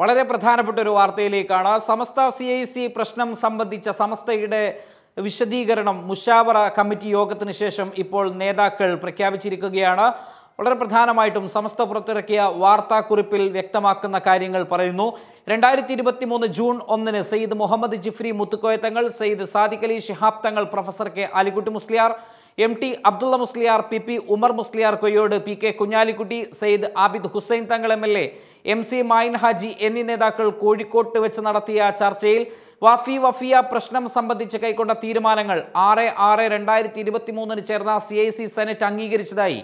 വളരെ പ്രധാനപ്പെട്ട ഒരു വാർത്തയിലേക്കാണ് സമസ്ത സി ഐ സി പ്രശ്നം സംബന്ധിച്ച സമസ്തയുടെ വിശദീകരണം മുഷാവറ കമ്മിറ്റി യോഗത്തിന് ശേഷം ഇപ്പോൾ നേതാക്കൾ പ്രഖ്യാപിച്ചിരിക്കുകയാണ് വളരെ പ്രധാനമായിട്ടും സമസ്ത പുറത്തിറക്കിയ വാർത്താക്കുറിപ്പിൽ വ്യക്തമാക്കുന്ന കാര്യങ്ങൾ പറയുന്നു രണ്ടായിരത്തി ഇരുപത്തി മൂന്ന് ജൂൺ ഒന്നിന് Syed Muhammad Jifri മുത്തുക്കോയത്തങ്ങൾ Syed Sadiqali Shihab Thangal professor K Alikutty Musliyar M T Abdulla Musliyar P P Umar Musliyar Koyyode P K Kunhalikutty Sayyid Abid Hussain Thangal M L A M C Mayin Haji എന്നീ നേതാക്കൾ കോഴിക്കോട്ട് വെച്ച് നടത്തിയ ചർച്ചയിൽ വാഫി വഫിയ പ്രശ്നം സംബന്ധിച്ച് കൈക്കൊണ്ട തീരുമാനങ്ങൾ ആറ് ആറ് രണ്ടായിരത്തി ഇരുപത്തി മൂന്നിന് ചേർന്ന സി ഐ സി സെനറ്റ് അംഗീകരിച്ചതായി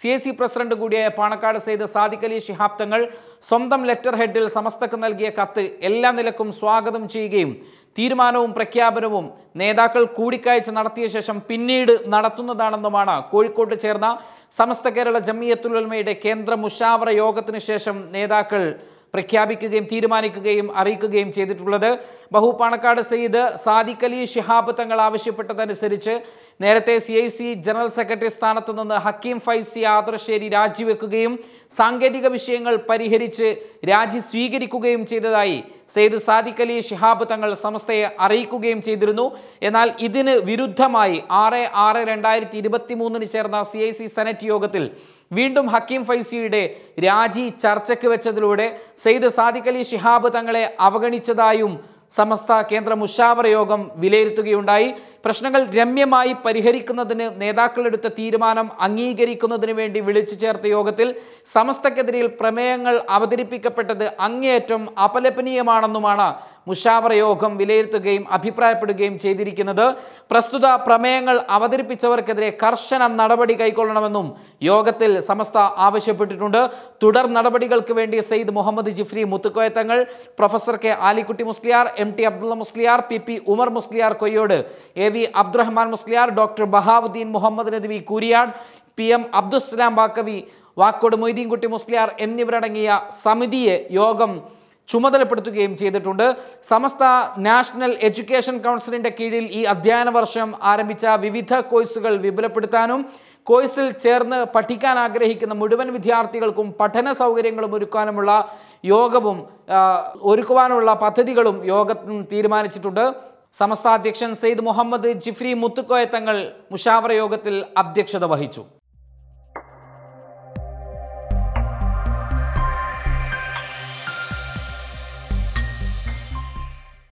സി എ സി പ്രസിഡന്റ് കൂടിയായ പാണക്കാട് സെയ്ത് സാദിഖ് അലി ശിഹാബ് തങ്ങൾ സ്വന്തം ലെറ്റർ ഹെഡിൽ സമസ്തക്ക് നൽകിയ കത്ത് എല്ലാ നിലക്കും സ്വാഗതം ചെയ്യുകയും തീരുമാനവും പ്രഖ്യാപനവും നേതാക്കൾ കൂടിക്കാഴ്ച നടത്തിയ ശേഷം പിന്നീട് നടത്തുന്നതാണെന്നുമാണ് കോഴിക്കോട്ട് ചേർന്ന സമസ്ത കേരള ജമിയത്തുലമയുടെ കേന്ദ്ര മുഷാവറ യോഗത്തിന് ശേഷം നേതാക്കൾ പ്രഖ്യാപിക്കുകയും തീരുമാനിക്കുകയും അറിയിക്കുകയും ചെയ്തിട്ടുള്ളത് ബഹു പാണക്കാട് സയ്യിദ് സാദിഖ് അലി ഷിഹാബ് തങ്ങൾ ആവശ്യപ്പെട്ടതനുസരിച്ച് നേരത്തെ C I C general secretary സ്ഥാനത്ത് നിന്ന് ഹക്കീം ഫൈസി ആദർശേരി രാജിവെക്കുകയും സാങ്കേതിക വിഷയങ്ങൾ പരിഹരിച്ച് രാജി സ്വീകരിക്കുകയും ചെയ്തതായി സെയ്ദ് സാദിഖ് അലി ഷിഹാബ് തങ്ങൾ സംസ്ഥയെ അറിയിക്കുകയും ചെയ്തിരുന്നു എന്നാൽ ഇതിന് വിരുദ്ധമായി ആറ് ആറ് രണ്ടായിരത്തി ഇരുപത്തി മൂന്നിന് ചേർന്ന സി ഐ സി സെനറ്റ് യോഗത്തിൽ വീണ്ടും ഹക്കീം ഫൈസിയുടെ രാജി ചർച്ചയ്ക്ക് വെച്ചതിലൂടെ സെയ്ദ് സാദിഖ് അലി ഷിഹാബ് തങ്ങളെ അവഗണിച്ചതായും സമസ്ത കേന്ദ്ര മുഷാവർ യോഗം വിലയിരുത്തുകയുണ്ടായി പ്രശ്നങ്ങൾ രമ്യമായി പരിഹരിക്കുന്നതിന് നേതാക്കളെടുത്ത തീരുമാനം അംഗീകരിക്കുന്നതിന് വേണ്ടി വിളിച്ചു ചേർത്ത യോഗത്തിൽ സമസ്തക്കെതിരെ പ്രമേയങ്ങൾ അവതരിപ്പിക്കപ്പെട്ടത് അങ്ങേയറ്റം അപലപനീയമാണെന്നുമാണ് മുഷാവറ യോഗം വിലയിരുത്തുകയും അഭിപ്രായപ്പെടുകയും ചെയ്തിരിക്കുന്നത് പ്രസ്തുത പ്രമേയങ്ങൾ അവതരിപ്പിച്ചവർക്കെതിരെ കർശന നടപടി കൈക്കൊള്ളണമെന്നും യോഗത്തിൽ സമസ്ത ആവശ്യപ്പെട്ടിട്ടുണ്ട് തുടർ നടപടികൾക്ക് വേണ്ടി Syed Muhammad Jifri Muthukoya Thangal professor K Alikutty Musliyar M T Abdulla Musliyar P P Umar Musliyar Koyyode A V Abdurahman Musliyar doctor Bahauddeen Muhammad Nadvi Kuriyan P M Abdussalam Baqavi Vakkode Moideenkutty Musliyar എന്നിവരടങ്ങിയ സമിതിയെ യോഗം ചുമതലപ്പെടുത്തുകയും ചെയ്തിട്ടുണ്ട് സമസ്ത നാഷണൽ എഡ്യൂക്കേഷൻ കൗൺസിലിൻ്റെ കീഴിൽ ഈ അധ്യയന വർഷം ആരംഭിച്ച വിവിധ കോഴ്സുകൾ വിപുലപ്പെടുത്താനും കോഴ്സിൽ ചേർന്ന് പഠിക്കാൻ ആഗ്രഹിക്കുന്ന മുഴുവൻ വിദ്യാർത്ഥികൾക്കും പഠന സൗകര്യങ്ങളും ഒരുക്കാനുമുള്ള യോഗവും ഒരുക്കുവാനുള്ള പദ്ധതികളും യോഗം തീരുമാനിച്ചിട്ടുണ്ട് സമസ്ത അധ്യക്ഷൻ സെയ്ദ് മുഹമ്മദ് ജിഫ്രി മുത്തുക്കോയ തങ്ങൾ മുഷാവറ യോഗത്തിൽ അധ്യക്ഷത വഹിച്ചു